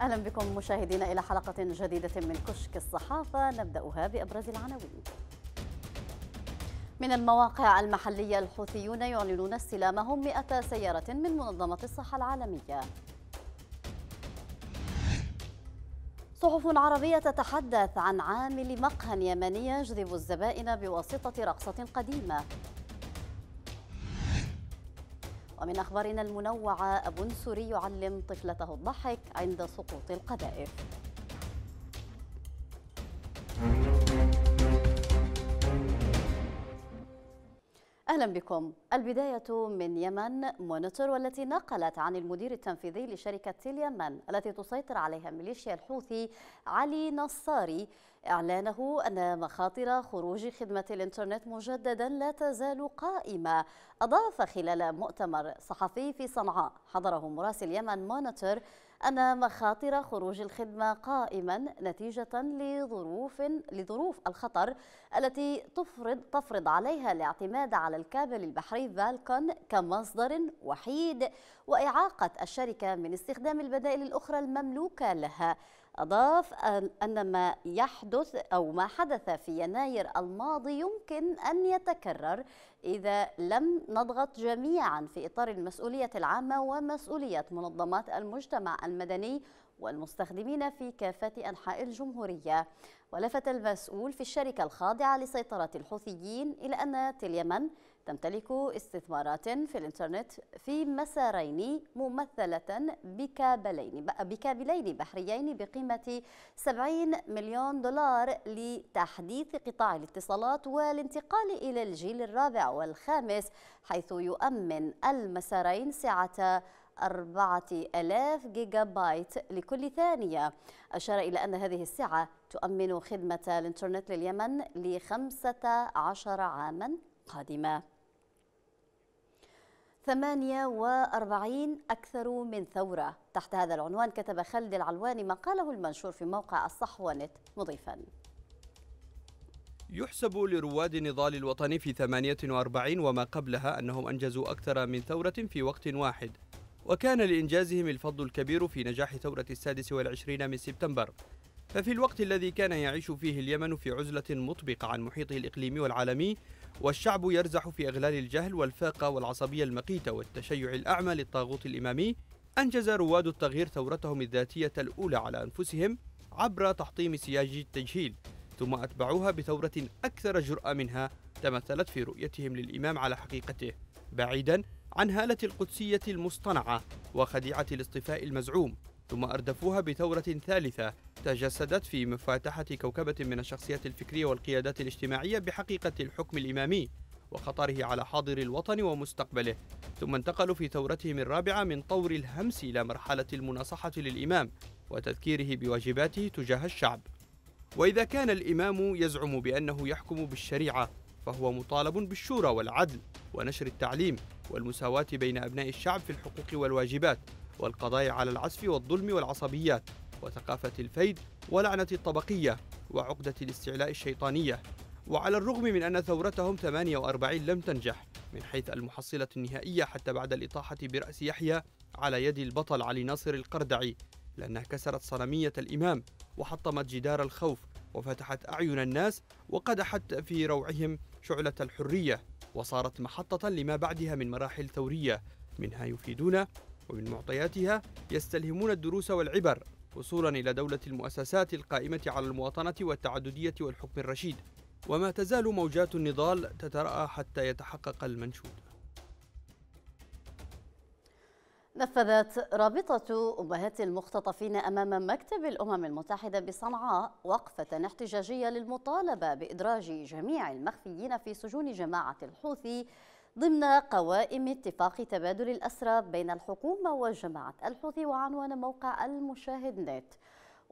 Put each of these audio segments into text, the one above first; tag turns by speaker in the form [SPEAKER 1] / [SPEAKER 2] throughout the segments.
[SPEAKER 1] أهلا بكم مشاهدينا إلى حلقة جديدة من كشك الصحافة نبدأها بأبرز العناوين من المواقع المحلية الحوثيون يعلنون استلامهم 100 سيارة من منظمة الصحة العالمية صحف عربية تتحدث عن عامل مقهى يمني يجذب الزبائن بواسطة رقصة قديمة ومن أخبارنا المنوعة أب سوري يعلم طفلته الضحك عند سقوط القذائف أهلا بكم البداية من يمن مونيتور والتي نقلت عن المدير التنفيذي لشركة اليمن التي تسيطر عليها ميليشيا الحوثي علي نصاري إعلانه أن مخاطر خروج خدمة الإنترنت مجددا لا تزال قائمة أضاف خلال مؤتمر صحفي في صنعاء حضره مراسل يمن مونيتور أن مخاطر خروج الخدمة قائما نتيجة لظروف لظروف الخطر التي تفرض تفرض عليها الاعتماد على الكابل البحري فالكون كمصدر وحيد وإعاقة الشركة من استخدام البدائل الأخرى المملوكة لها أضاف أن ما يحدث أو ما حدث في يناير الماضي يمكن أن يتكرر إذا لم نضغط جميعا في إطار المسؤولية العامة ومسؤولية منظمات المجتمع المدني والمستخدمين في كافة أنحاء الجمهورية ولفت المسؤول في الشركة الخاضعة لسيطرة الحوثيين إلى أن اليمن تمتلك استثمارات في الإنترنت في مسارين ممثلة بكابلين بكابلين بحريين بقيمة 70 مليون دولار لتحديث قطاع الاتصالات والانتقال إلى الجيل الرابع والخامس حيث يؤمن المسارين سعة 4000 جيجا بايت لكل ثانية أشار إلى أن هذه السعة تؤمن خدمة الإنترنت لليمن لخمسة عشر عاما قادمة 48 أكثر من ثورة تحت هذا العنوان كتب خالد العلواني مقاله المنشور في موقع الصحوة نت مضيفاً
[SPEAKER 2] يحسب لرواد النضال الوطني في 48 وما قبلها أنهم أنجزوا أكثر من ثورة في وقت واحد وكان لإنجازهم الفضل الكبير في نجاح ثورة السادس والعشرين من سبتمبر ففي الوقت الذي كان يعيش فيه اليمن في عزلة مطبقة عن محيطه الإقليمي والعالمي والشعب يرزح في إغلال الجهل والفاقة والعصبية المقيتة والتشيع الأعمى للطاغوت الإمامي أنجز رواد التغيير ثورتهم الذاتية الأولى على أنفسهم عبر تحطيم سياج التجهيل ثم أتبعوها بثورة أكثر جرأة منها تمثلت في رؤيتهم للإمام على حقيقته بعيدا عن هالة القدسية المصطنعة وخديعة الاصطفاء المزعوم ثم أردفوها بثورة ثالثة تجسدت في مفاتحة كوكبة من الشخصيات الفكرية والقيادات الاجتماعية بحقيقة الحكم الإمامي وخطره على حاضر الوطن ومستقبله ثم انتقلوا في ثورتهم الرابعة من طور الهمس إلى مرحلة المناصحة للإمام وتذكيره بواجباته تجاه الشعب وإذا كان الإمام يزعم بأنه يحكم بالشريعة فهو مطالب بالشورى والعدل ونشر التعليم والمساواة بين أبناء الشعب في الحقوق والواجبات والقضايا على العسف والظلم والعصبيات وثقافة الفيد ولعنة الطبقية وعقدة الاستعلاء الشيطانية وعلى الرغم من أن ثورتهم 48 لم تنجح من حيث المحصلة النهائية حتى بعد الإطاحة برأس يحيى على يد البطل علي ناصر القردعي لأنها كسرت صنمية الإمام وحطمت جدار الخوف وفتحت أعين الناس وقدحت في روعهم شعلة الحرية وصارت محطة لما بعدها من مراحل ثورية منها يفيدون ومن معطياتها يستلهمون الدروس والعبر وصولا إلى دولة المؤسسات القائمة على المواطنة والتعددية والحكم الرشيد وما تزال موجات النضال تتراءى حتى يتحقق المنشود
[SPEAKER 1] نفذت رابطة أمهات المختطفين أمام مكتب الأمم المتحدة بصنعاء وقفة احتجاجية للمطالبة بإدراج جميع المخفيين في سجون جماعة الحوثي ضمن قوائم اتفاق تبادل الأسرى بين الحكومة وجماعة الحوثي وعنوان موقع المشاهد نت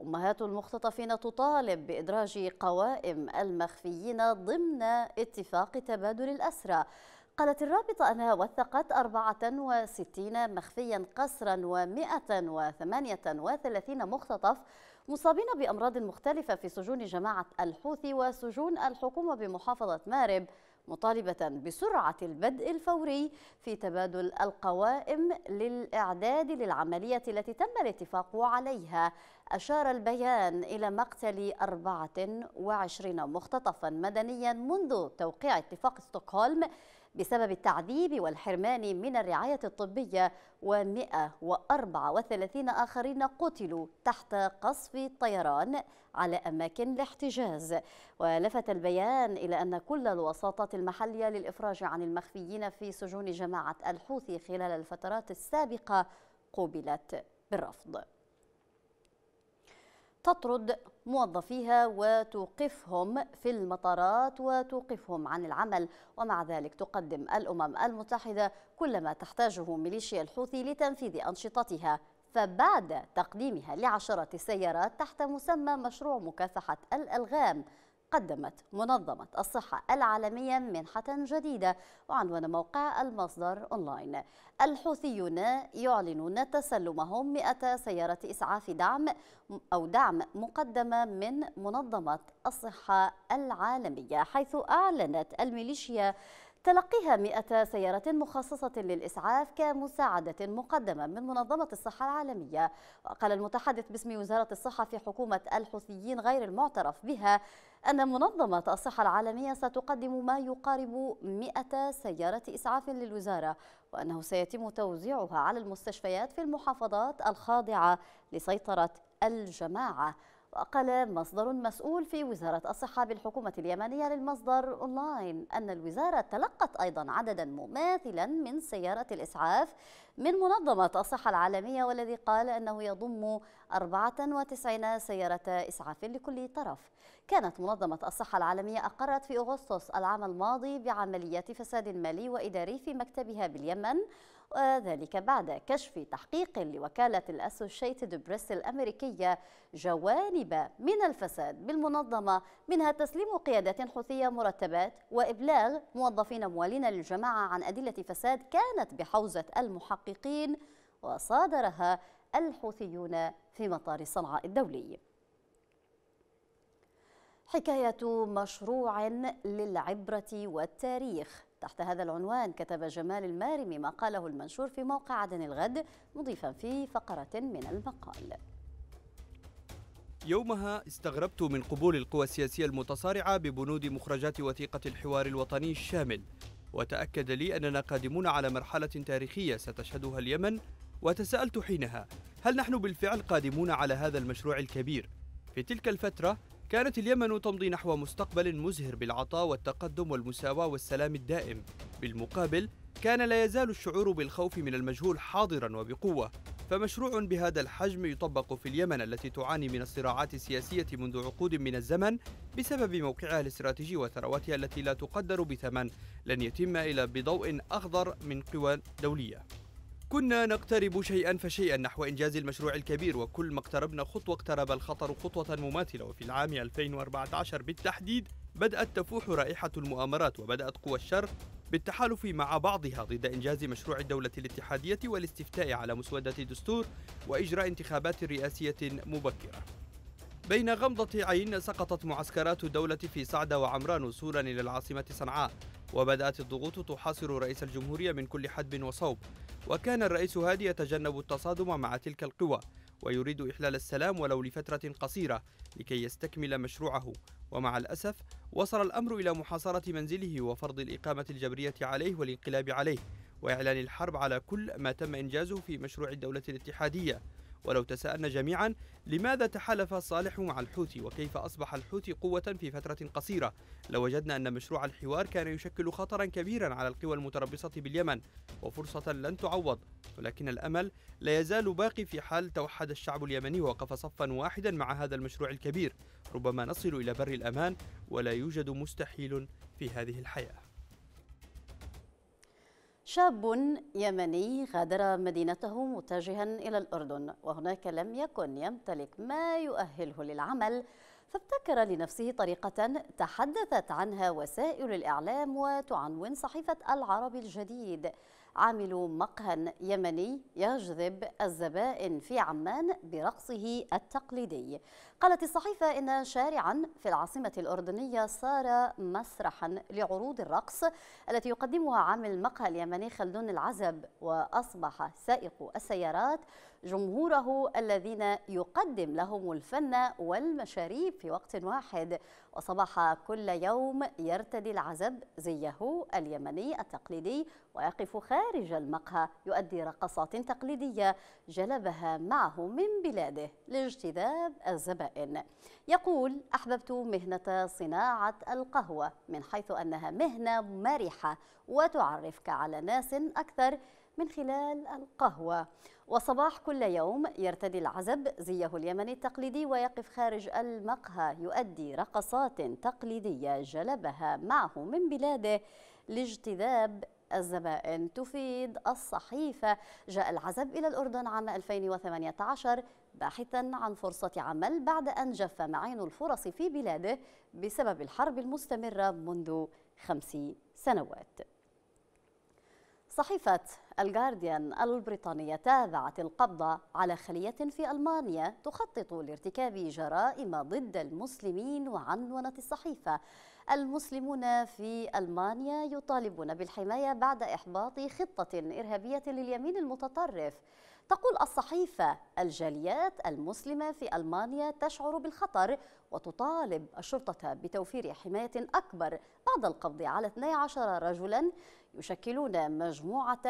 [SPEAKER 1] أمهات المختطفين تطالب بإدراج قوائم المخفيين ضمن اتفاق تبادل الأسرى قالت الرابطة أنها وثقت 64 مخفيا قسرا و138 مختطف مصابين بأمراض مختلفة في سجون جماعة الحوثي وسجون الحكومة بمحافظة مارب مطالبة بسرعة البدء الفوري في تبادل القوائم للإعداد للعملية التي تم الاتفاق عليها أشار البيان إلى مقتل 24 مختطفا مدنيا منذ توقيع اتفاق ستوكهولم بسبب التعذيب والحرمان من الرعاية الطبية و134 آخرين قتلوا تحت قصف الطيران على أماكن الاحتجاز ولفت البيان إلى أن كل الوساطات المحلية للإفراج عن المخفيين في سجون جماعة الحوثي خلال الفترات السابقة قوبلت بالرفض تطرد موظفيها وتوقفهم في المطارات وتوقفهم عن العمل ومع ذلك تقدم الأمم المتحدة كل ما تحتاجه ميليشيا الحوثي لتنفيذ أنشطتها فبعد تقديمها لعشرة سيارات تحت مسمى مشروع مكافحة الألغام قدمت منظمة الصحة العالمية منحة جديدة وعنوان موقع المصدر أونلاين الحوثيون يعلنون تسلمهم 100 سيارة إسعاف دعم أو دعم مقدمة من منظمة الصحة العالمية حيث أعلنت الميليشيا تلقيها 100 سيارة مخصصة للإسعاف كمساعدة مقدمة من منظمة الصحة العالمية وقال المتحدث باسم وزارة الصحة في حكومة الحوثيين غير المعترف بها أن منظمة الصحة العالمية ستقدم ما يقارب 100 سيارة إسعاف للوزارة وأنه سيتم توزيعها على المستشفيات في المحافظات الخاضعة لسيطرة الجماعة وقال مصدر مسؤول في وزارة الصحة بالحكومة اليمنية للمصدر أونلاين أن الوزارة تلقت أيضا عددا مماثلا من سيارة الإسعاف من منظمة الصحة العالمية والذي قال أنه يضم 94 سيارة إسعاف لكل طرف كانت منظمة الصحة العالمية أقرت في أغسطس العام الماضي بعمليات فساد مالي وإداري في مكتبها باليمن وذلك بعد كشف تحقيق لوكالة الأسوشيتد بريس الأمريكية جوانب من الفساد بالمنظمة منها تسليم قيادات حوثية مرتبات وإبلاغ موظفين موالين للجماعة عن أدلة فساد كانت بحوزة المحققين وصادرها الحوثيون في مطار صنعاء الدولي حكاية مشروع للعبرة والتاريخ تحت هذا العنوان كتب جمال المارمي ما قاله المنشور في موقع عدن الغد مضيفا في فقرة من المقال
[SPEAKER 2] يومها استغربت من قبول القوى السياسية المتصارعة ببنود مخرجات وثيقة الحوار الوطني الشامل وتأكد لي أننا قادمون على مرحلة تاريخية ستشهدها اليمن وتساءلت حينها هل نحن بالفعل قادمون على هذا المشروع الكبير؟ في تلك الفترة كانت اليمن تمضي نحو مستقبل مزهر بالعطاء والتقدم والمساواة والسلام الدائم بالمقابل كان لا يزال الشعور بالخوف من المجهول حاضرا وبقوة فمشروع بهذا الحجم يطبق في اليمن التي تعاني من الصراعات السياسية منذ عقود من الزمن بسبب موقعها الاستراتيجي وثرواتها التي لا تقدر بثمن لن يتم إلا بضوء أخضر من قوى دولية كنا نقترب شيئا فشيئا نحو إنجاز المشروع الكبير وكل ما اقتربنا خطوة اقترب الخطر خطوة مماثلة وفي العام 2014 بالتحديد بدأت تفوح رائحة المؤامرات وبدأت قوى الشر بالتحالف مع بعضها ضد إنجاز مشروع الدولة الاتحادية والاستفتاء على مسودة دستور وإجراء انتخابات رئاسية مبكرة بين غمضة عين سقطت معسكرات الدولة في صعدة وعمران وصولا إلى العاصمة صنعاء وبدأت الضغوط تحاصر رئيس الجمهورية من كل حدب وصوب وكان الرئيس هادي يتجنب التصادم مع تلك القوى ويريد إحلال السلام ولو لفترة قصيرة لكي يستكمل مشروعه ومع الأسف وصل الأمر إلى محاصرة منزله وفرض الإقامة الجبرية عليه والانقلاب عليه وإعلان الحرب على كل ما تم إنجازه في مشروع الدولة الاتحادية ولو تساءلنا جميعا لماذا تحالف صالح مع الحوثي وكيف أصبح الحوثي قوة في فترة قصيرة لوجدنا أن مشروع الحوار كان يشكل خطرا كبيرا على القوى المتربصة باليمن وفرصة لن تعوض ولكن الأمل لا يزال باقي في حال توحد الشعب اليمني ووقف صفا واحدا مع هذا المشروع الكبير ربما نصل إلى بر الأمان ولا يوجد مستحيل في هذه الحياة
[SPEAKER 1] شاب يمني غادر مدينته متجها إلى الأردن وهناك لم يكن يمتلك ما يؤهله للعمل فابتكر لنفسه طريقة تحدثت عنها وسائل الإعلام وتعنون صحيفة العرب الجديد عامل مقهى يمني يجذب الزبائن في عمان برقصه التقليدي قالت الصحيفة إن شارعا في العاصمة الأردنية صار مسرحا لعروض الرقص التي يقدمها عامل المقهى اليمني خلدون العزب وأصبح سائق السيارات جمهوره الذين يقدم لهم الفن والمشاريب في وقت واحد وصبح كل يوم يرتدي العزب زيه اليمني التقليدي ويقف خارج المقهى يؤدي رقصات تقليدية جلبها معه من بلاده لاجتذاب الزبائن الكائن يقول أحببت مهنة صناعة القهوة من حيث أنها مهنة مرحة وتعرفك على ناس أكثر من خلال القهوة وصباح كل يوم يرتدي العزب زيه اليمني التقليدي ويقف خارج المقهى يؤدي رقصات تقليدية جلبها معه من بلاده لاجتذاب الزبائن تفيد الصحيفة جاء العزب إلى الأردن عام 2018 باحثا عن فرصة عمل بعد أن جف معين الفرص في بلاده بسبب الحرب المستمرة منذ خمس سنوات صحيفة الجارديان البريطانية تابعت القبض على خلية في ألمانيا تخطط لارتكاب جرائم ضد المسلمين وعنونت الصحيفة المسلمون في ألمانيا يطالبون بالحماية بعد إحباط خطة إرهابية لليمين المتطرف تقول الصحيفة الجاليات المسلمة في ألمانيا تشعر بالخطر وتطالب الشرطة بتوفير حماية أكبر بعد القبض على 12 رجلا يشكلون مجموعة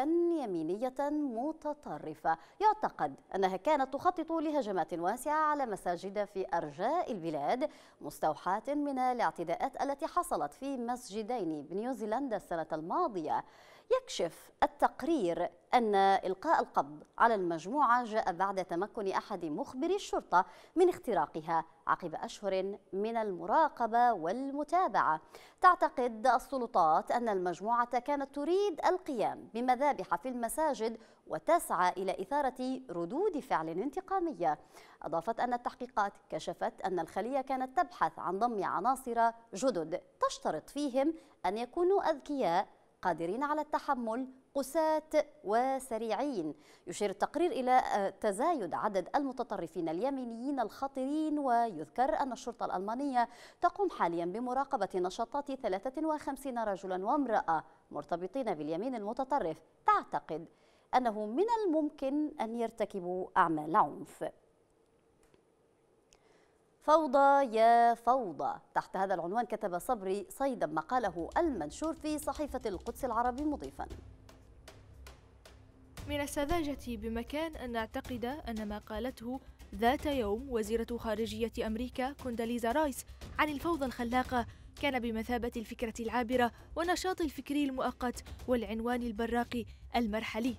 [SPEAKER 1] يمينية متطرفة يعتقد أنها كانت تخطط لهجمات واسعة على مساجد في أرجاء البلاد مستوحاة من الاعتداءات التي حصلت في مسجدين بنيوزيلندا السنة الماضية يكشف التقرير أن إلقاء القبض على المجموعة جاء بعد تمكن أحد مخبري الشرطة من اختراقها عقب أشهر من المراقبة والمتابعة تعتقد السلطات أن المجموعة كانت تريد القيام بمذابح في المساجد وتسعى إلى إثارة ردود فعل انتقامية أضافت أن التحقيقات كشفت أن الخلية كانت تبحث عن ضم عناصر جدد تشترط فيهم أن يكونوا أذكياء قادرين على التحمل قساة وسريعين يشير التقرير إلى آه، تزايد عدد المتطرفين اليمينيين الخطرين ويذكر أن الشرطة الألمانية تقوم حاليا بمراقبة نشاطات 53 رجلا وامرأة مرتبطين باليمين المتطرف تعتقد أنه من الممكن أن يرتكبوا أعمال عنف فوضى يا فوضى تحت هذا العنوان كتب صبري صيدا مقاله المنشور في صحيفة القدس العربي مضيفا
[SPEAKER 3] من السذاجة بمكان أن نعتقد أن ما قالته ذات يوم وزيرة خارجية أمريكا كونداليزا رايس عن الفوضى الخلاقة كان بمثابة الفكرة العابرة والنشاط الفكري المؤقت والعنوان البراق المرحلي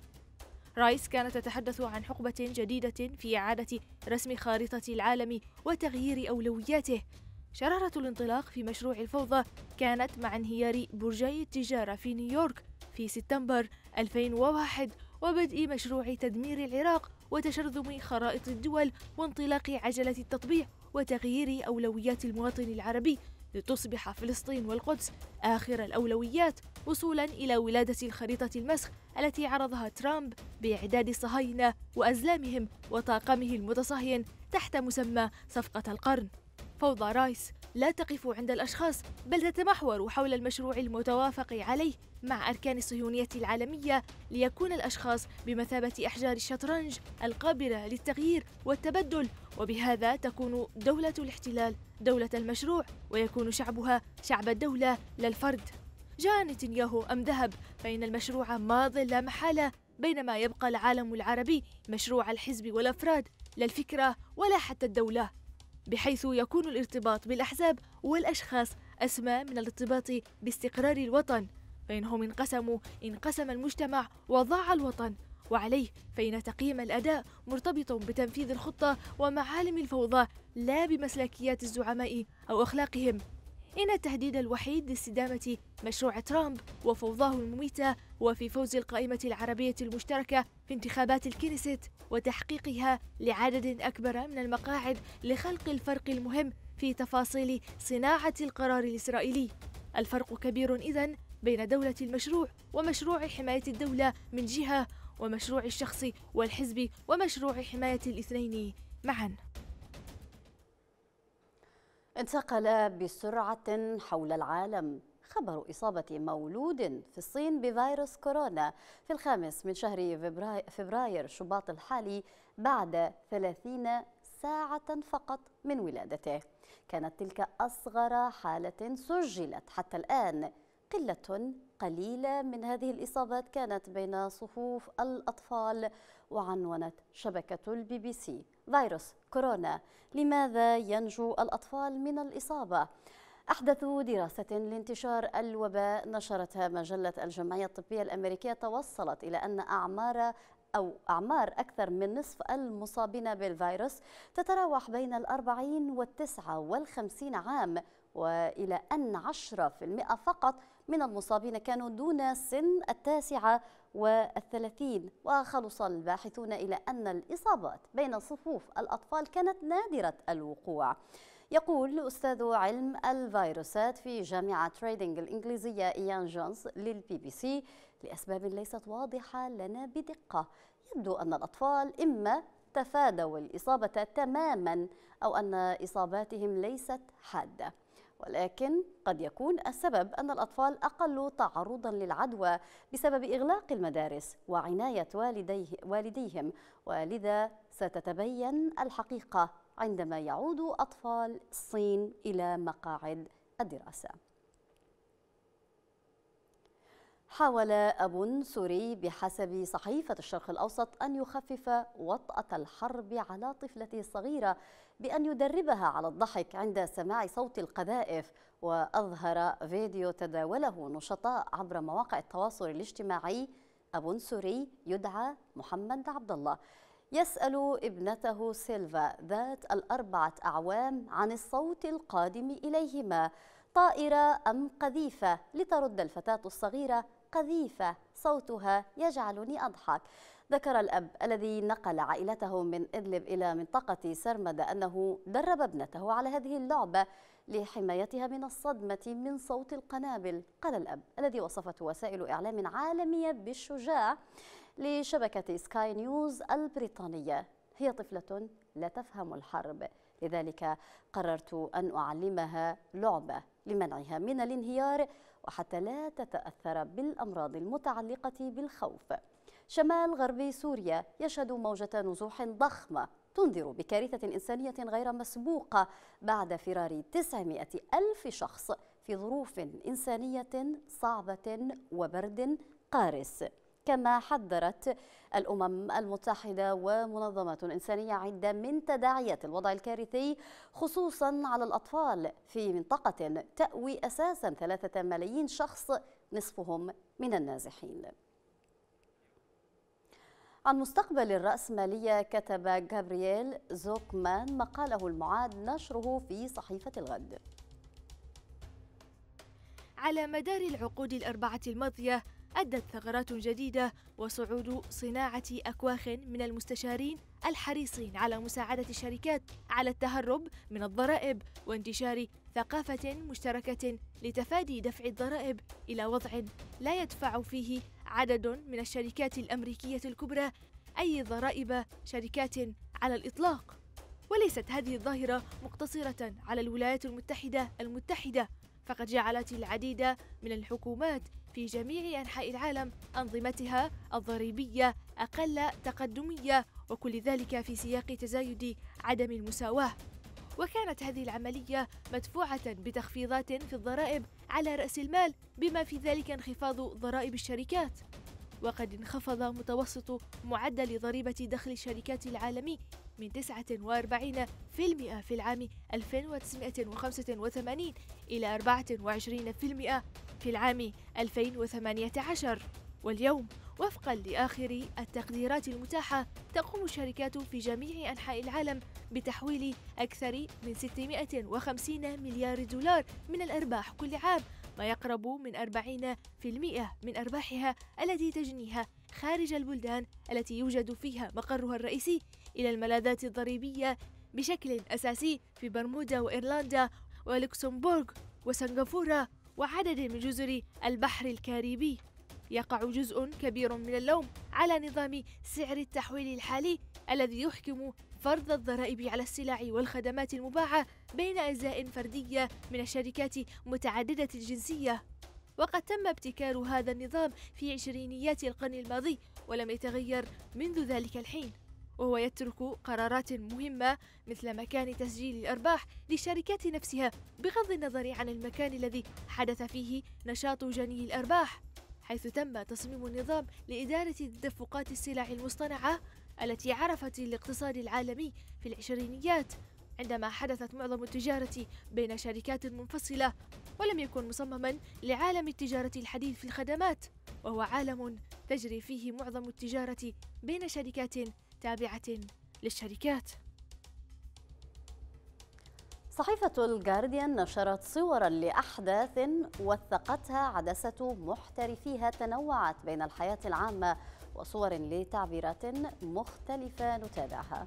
[SPEAKER 3] رايس كانت تتحدث عن حقبة جديدة في إعادة رسم خارطة العالم وتغيير أولوياته شرارة الانطلاق في مشروع الفوضى كانت مع انهيار برجي التجارة في نيويورك في سبتمبر 2001 وبدء مشروع تدمير العراق وتشرذم خرائط الدول وانطلاق عجلة التطبيع وتغيير أولويات المواطن العربي لتصبح فلسطين والقدس آخر الأولويات وصولا إلى ولادة الخريطة المسخ التي عرضها ترامب بإعداد الصهاينة وأزلامهم وطاقمه المتصهين تحت مسمى صفقة القرن فوضى رايس لا تقف عند الأشخاص بل تتمحور حول المشروع المتوافق عليه مع أركان الصهيونية العالمية ليكون الأشخاص بمثابة أحجار الشطرنج القابلة للتغيير والتبدل وبهذا تكون دولة الاحتلال دولة المشروع ويكون شعبها شعب الدولة لا الفرد جاء نتنياهو أم ذهب فإن المشروع ماض لا محالة بينما يبقى العالم العربي مشروع الحزب والأفراد لا الفكرة ولا حتى الدولة بحيث يكون الارتباط بالأحزاب والأشخاص أسمى من الارتباط باستقرار الوطن فإنهم انقسموا انقسم المجتمع وضاع الوطن وعليه فإن تقييم الأداء مرتبط بتنفيذ الخطة ومعالم الفوضى لا بمسلكيات الزعماء أو أخلاقهم إن التهديد الوحيد لاستدامة مشروع ترامب وفوضاه المميتة هو في فوز القائمة العربية المشتركة في انتخابات الكنيست وتحقيقها لعدد أكبر من المقاعد لخلق الفرق المهم في تفاصيل صناعة القرار الإسرائيلي الفرق كبير إذن بين دولة المشروع ومشروع حماية الدولة من جهة ومشروعي الشخصي والحزبي ومشروع حماية الاثنين معا
[SPEAKER 1] انتقل بسرعة حول العالم خبر إصابة مولود في الصين بفيروس كورونا في الخامس من شهر فبراير شباط الحالي بعد 30 ساعة فقط من ولادته كانت تلك أصغر حالة سجلت حتى الآن قلة قليلة من هذه الإصابات كانت بين صفوف الأطفال وعنونت شبكة البي بي سي فيروس كورونا لماذا ينجو الأطفال من الإصابة؟ أحدث دراسة لانتشار الوباء نشرتها مجلة الجمعية الطبية الأمريكية توصلت إلى أن أعمار أو أعمار أكثر من نصف المصابين بالفيروس تتراوح بين الأربعين والتسعة والخمسين عام وإلى أن عشرة في المئة فقط من المصابين كانوا دون سن التاسعة والثلاثين وخلص الباحثون إلى أن الإصابات بين صفوف الأطفال كانت نادرة الوقوع يقول أستاذ علم الفيروسات في جامعة تريدينغ الإنجليزية إيان جونز للبي بي سي لأسباب ليست واضحة لنا بدقة يبدو أن الأطفال إما تفادوا الإصابة تماما أو أن إصاباتهم ليست حادة ولكن قد يكون السبب أن الأطفال أقل تعرضا للعدوى بسبب إغلاق المدارس وعناية والديه والديهم ولذا ستتبين الحقيقة عندما يعود أطفال الصين إلى مقاعد الدراسة حاول أب سوري بحسب صحيفة الشرق الأوسط أن يخفف وطأة الحرب على طفلته الصغيرة بأن يدربها على الضحك عند سماع صوت القذائف وأظهر فيديو تداوله نشطاء عبر مواقع التواصل الاجتماعي أب سوري يدعى محمد عبد الله يسأل ابنته سيلفا ذات الأربعة أعوام عن الصوت القادم إليهما طائرة أم قذيفة لترد الفتاة الصغيرة قذيفة صوتها يجعلني أضحك ذكر الأب الذي نقل عائلته من إدلب إلى منطقة سرمدة أنه درب ابنته على هذه اللعبة لحمايتها من الصدمة من صوت القنابل قال الأب الذي وصفته وسائل إعلام عالمية بالشجاع لشبكة سكاي نيوز البريطانية هي طفلة لا تفهم الحرب لذلك قررت أن أعلمها لعبة لمنعها من الانهيار وحتى لا تتأثر بالأمراض المتعلقة بالخوف شمال غربي سوريا يشهد موجة نزوح ضخمة تنذر بكارثة إنسانية غير مسبوقة بعد فرار 900 ألف شخص في ظروف إنسانية صعبة وبرد قارس كما حذرت الأمم المتحدة ومنظمات إنسانية عدة من تداعيات الوضع الكارثي خصوصا على الأطفال في منطقة تأوي أساسا ثلاثة ملايين شخص نصفهم من النازحين عن مستقبل الرأسمالية كتب جابرييل زوكمان مقاله المعاد نشره في صحيفة الغد
[SPEAKER 3] على مدار العقود الأربعة الماضية أدت ثغرات جديدة وصعود صناعة أكواخ من المستشارين الحريصين على مساعدة الشركات على التهرب من الضرائب وانتشار ثقافة مشتركة لتفادي دفع الضرائب إلى وضع لا يدفع فيه عدد من الشركات الأمريكية الكبرى أي ضرائب شركات على الإطلاق. وليست هذه الظاهرة مقتصرة على الولايات المتحدة المتحدة فقد جعلت العديد من الحكومات في جميع أنحاء العالم أنظمتها الضريبية أقل تقدمية وكل ذلك في سياق تزايد عدم المساواة وكانت هذه العملية مدفوعة بتخفيضات في الضرائب على رأس المال بما في ذلك انخفاض ضرائب الشركات وقد انخفض متوسط معدل ضريبة دخل الشركات العالمي من 49% في العام 1985 إلى 24% في العام 2018 واليوم وفقا لآخر التقديرات المتاحة تقوم الشركات في جميع أنحاء العالم بتحويل أكثر من 650 مليار دولار من الأرباح كل عام ما يقرب من 40% من أرباحها التي تجنيها خارج البلدان التي يوجد فيها مقرها الرئيسي إلى الملاذات الضريبية بشكل أساسي في برمودا وإيرلندا ولوكسمبورغ وسنغافورة وعدد من جزر البحر الكاريبي يقع جزء كبير من اللوم على نظام سعر التحويل الحالي الذي يحكم فرض الضرائب على السلع والخدمات المباعة بين أجزاء فردية من الشركات متعددة الجنسية وقد تم ابتكار هذا النظام في عشرينيات القرن الماضي ولم يتغير منذ ذلك الحين وهو يترك قرارات مهمة مثل مكان تسجيل الأرباح للشركات نفسها بغض النظر عن المكان الذي حدث فيه نشاط جني الأرباح حيث تم تصميم النظام لإدارة تدفقات السلع المصطنعة التي عرفت الاقتصاد العالمي في العشرينيات عندما حدثت معظم التجارة بين شركات منفصلة ولم يكن مصمما لعالم التجارة الحديث في الخدمات وهو عالم تجري فيه معظم التجارة بين شركات تابعة للشركات
[SPEAKER 1] صحيفة الجارديان نشرت صورا لأحداث وثقتها عدسة محترفيها تنوعت بين الحياة العامة وصور لتعبيرات مختلفة نتابعها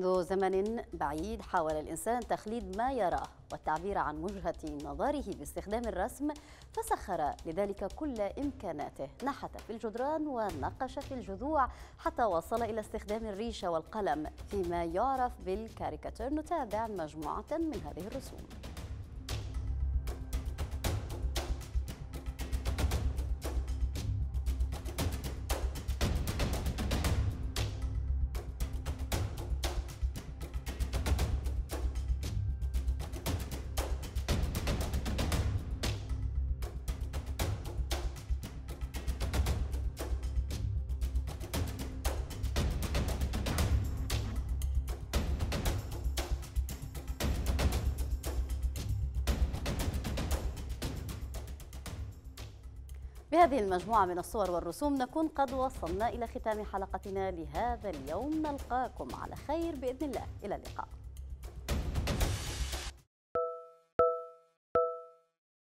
[SPEAKER 1] منذ زمن بعيد حاول الإنسان تخليد ما يراه والتعبير عن وجهة نظره باستخدام الرسم فسخر لذلك كل إمكاناته نحت في الجدران ونقش في الجذوع حتى وصل إلى استخدام الريشة والقلم فيما يعرف بالكاريكاتير نتابع مجموعة من هذه الرسوم بهذه المجموعة من الصور والرسوم نكون قد وصلنا إلى ختام حلقتنا لهذا اليوم نلقاكم على خير بإذن الله إلى اللقاء